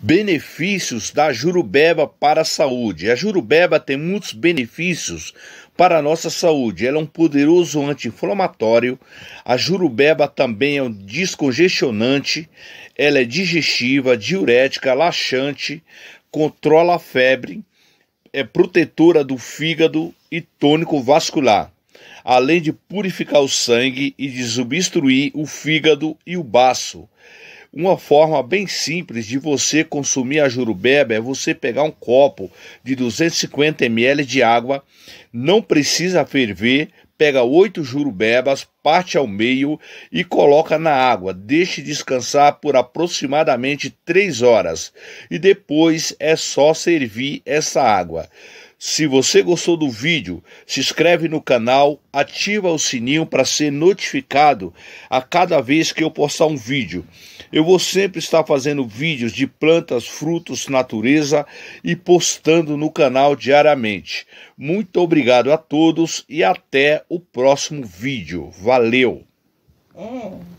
benefícios da jurubeba para a saúde. A jurubeba tem muitos benefícios para a nossa saúde. Ela é um poderoso anti-inflamatório. A jurubeba também é um descongestionante. Ela é digestiva, diurética, laxante, controla a febre, é protetora do fígado e tônico vascular. Além de purificar o sangue e desobstruir o fígado e o baço uma forma bem simples de você consumir a jurubeba é você pegar um copo de 250 ml de água, não precisa ferver, pega oito jurubebas, parte ao meio e coloca na água. Deixe descansar por aproximadamente 3 horas e depois é só servir essa água. Se você gostou do vídeo, se inscreve no canal, ativa o sininho para ser notificado a cada vez que eu postar um vídeo. Eu vou sempre estar fazendo vídeos de plantas, frutos, natureza e postando no canal diariamente. Muito obrigado a todos e até o próximo vídeo. Valeu! É.